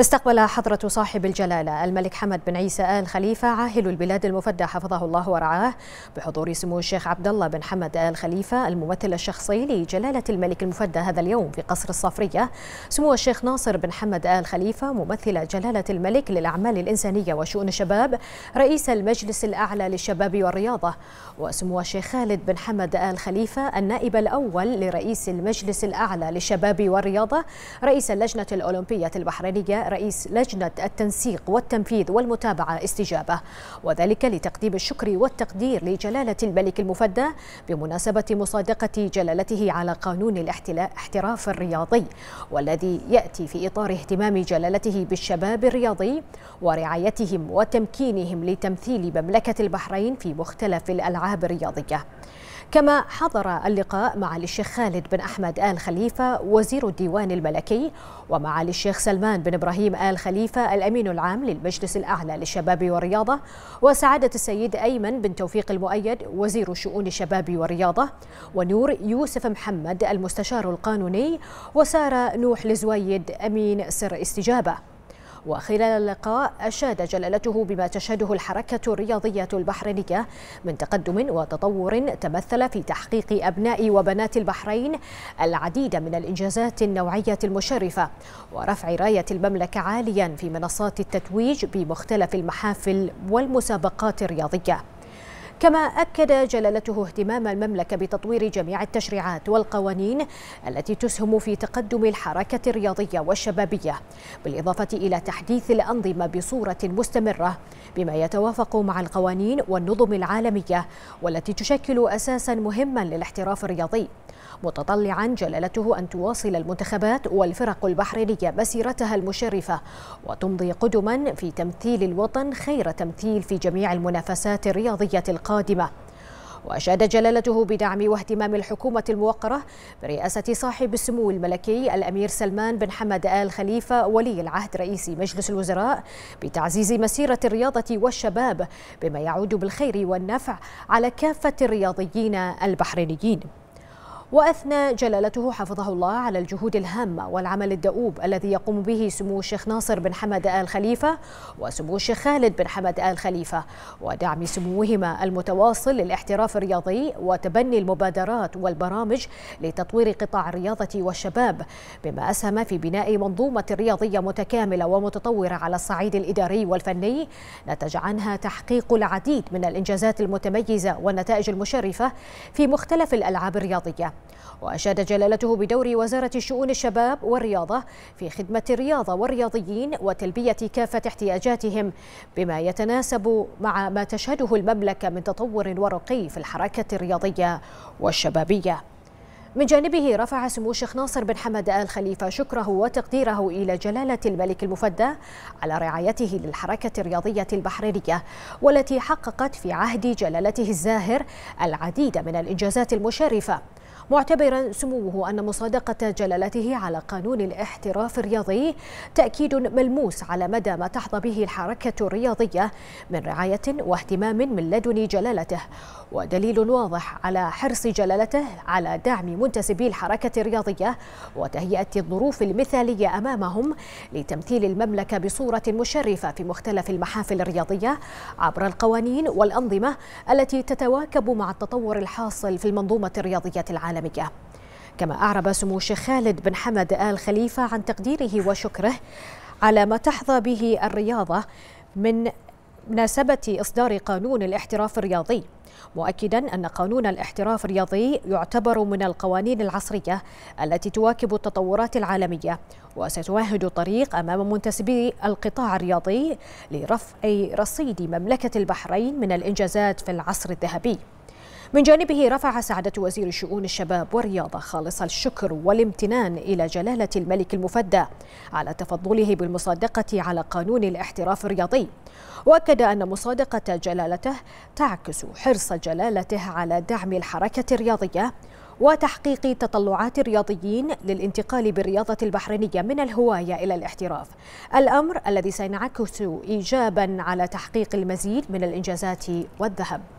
استقبل حضرة صاحب الجلالة الملك حمد بن عيسى آل خليفة عاهل البلاد المفدى حفظه الله ورعاه بحضور سمو الشيخ عبد الله بن حمد آل خليفة الممثل الشخصي لجلالة الملك المفدى هذا اليوم في قصر الصفرية سمو الشيخ ناصر بن حمد آل خليفة ممثل جلالة الملك للأعمال الإنسانية وشؤون الشباب رئيس المجلس الأعلى للشباب والرياضة وسمو الشيخ خالد بن حمد آل خليفة النائب الأول لرئيس المجلس الأعلى للشباب والرياضة رئيس اللجنة الأولمبية البحرينية رئيس لجنة التنسيق والتنفيذ والمتابعة استجابة وذلك لتقديم الشكر والتقدير لجلالة الملك المفدى بمناسبة مصادقة جلالته على قانون الاحتراف الرياضي والذي يأتي في إطار اهتمام جلالته بالشباب الرياضي ورعايتهم وتمكينهم لتمثيل مملكة البحرين في مختلف الألعاب الرياضية كما حضر اللقاء معالي الشيخ خالد بن أحمد آل خليفة وزير الديوان الملكي ومعالي الشيخ سلمان بن إبراهيم آل خليفة الأمين العام للمجلس الأعلى للشباب والرياضة وسعادة السيد أيمن بن توفيق المؤيد وزير شؤون الشباب والرياضة ونور يوسف محمد المستشار القانوني وسارة نوح لزويد أمين سر استجابة وخلال اللقاء أشاد جلالته بما تشهده الحركة الرياضية البحرينية من تقدم وتطور تمثل في تحقيق أبناء وبنات البحرين العديد من الإنجازات النوعية المشرفة ورفع راية المملكة عاليا في منصات التتويج بمختلف المحافل والمسابقات الرياضية كما أكد جلالته اهتمام المملكة بتطوير جميع التشريعات والقوانين التي تسهم في تقدم الحركة الرياضية والشبابية بالإضافة إلى تحديث الأنظمة بصورة مستمرة بما يتوافق مع القوانين والنظم العالمية والتي تشكل أساسا مهما للاحتراف الرياضي متطلعا جلالته أن تواصل المنتخبات والفرق البحرينية مسيرتها المشرفة وتمضي قدما في تمثيل الوطن خير تمثيل في جميع المنافسات الرياضية القادمة القادمة وأشاد جلالته بدعم واهتمام الحكومة الموقرة برئاسة صاحب السمو الملكي الأمير سلمان بن حمد آل خليفة ولي العهد رئيس مجلس الوزراء بتعزيز مسيرة الرياضة والشباب بما يعود بالخير والنفع على كافة الرياضيين البحرينيين وأثنى جلالته حفظه الله على الجهود الهامة والعمل الدؤوب الذي يقوم به سمو الشيخ ناصر بن حمد آل خليفة وسمو الشيخ خالد بن حمد آل خليفة ودعم سموهما المتواصل للاحتراف الرياضي وتبني المبادرات والبرامج لتطوير قطاع الرياضة والشباب بما أسهم في بناء منظومة رياضية متكاملة ومتطورة على الصعيد الإداري والفني نتج عنها تحقيق العديد من الإنجازات المتميزة والنتائج المشرفة في مختلف الألعاب الرياضية وأشاد جلالته بدور وزارة الشؤون الشباب والرياضة في خدمة الرياضة والرياضيين وتلبية كافة احتياجاتهم بما يتناسب مع ما تشهده المملكة من تطور ورقي في الحركة الرياضية والشبابية من جانبه رفع سمو الشيخ ناصر بن حمد آل خليفة شكره وتقديره إلى جلالة الملك المفدى على رعايته للحركة الرياضية البحرينية والتي حققت في عهد جلالته الزاهر العديد من الإنجازات المشرفة معتبرا سموه أن مصادقة جلالته على قانون الاحتراف الرياضي تأكيد ملموس على مدى ما تحظى به الحركة الرياضية من رعاية واهتمام من لدن جلالته ودليل واضح على حرص جلالته على دعم منتسبي الحركة الرياضية وتهيئة الظروف المثالية أمامهم لتمثيل المملكة بصورة مشرفة في مختلف المحافل الرياضية عبر القوانين والأنظمة التي تتواكب مع التطور الحاصل في المنظومة الرياضية العالمية العالمية كما أعرب سمو الشيخ خالد بن حمد آل خليفة عن تقديره وشكره على ما تحظى به الرياضة من مناسبة إصدار قانون الاحتراف الرياضي مؤكدا أن قانون الاحتراف الرياضي يعتبر من القوانين العصرية التي تواكب التطورات العالمية وستوهد الطريق أمام منتسبي القطاع الرياضي لرفع رصيد مملكة البحرين من الإنجازات في العصر الذهبي من جانبه رفع سعادة وزير شؤون الشباب والرياضة خالص الشكر والامتنان إلى جلالة الملك المفدى على تفضله بالمصادقة على قانون الاحتراف الرياضي وأكد أن مصادقة جلالته تعكس حرص جلالته على دعم الحركة الرياضية وتحقيق تطلعات الرياضيين للانتقال بالرياضة البحرينية من الهواية إلى الاحتراف الأمر الذي سينعكس إيجابا على تحقيق المزيد من الإنجازات والذهب